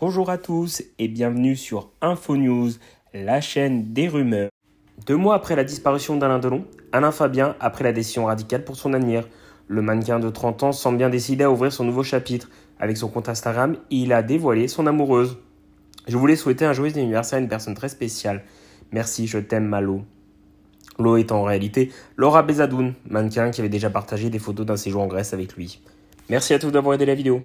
Bonjour à tous et bienvenue sur InfoNews, la chaîne des rumeurs. Deux mois après la disparition d'Alain Delon, Alain Fabien a pris la décision radicale pour son avenir. Le mannequin de 30 ans semble bien décidé à ouvrir son nouveau chapitre. Avec son compte Instagram, il a dévoilé son amoureuse. Je voulais souhaiter un joyeux anniversaire à une personne très spéciale. Merci, je t'aime Malo. L'eau est en réalité Laura Bezadoun, mannequin qui avait déjà partagé des photos d'un séjour en Grèce avec lui. Merci à tous d'avoir aidé la vidéo.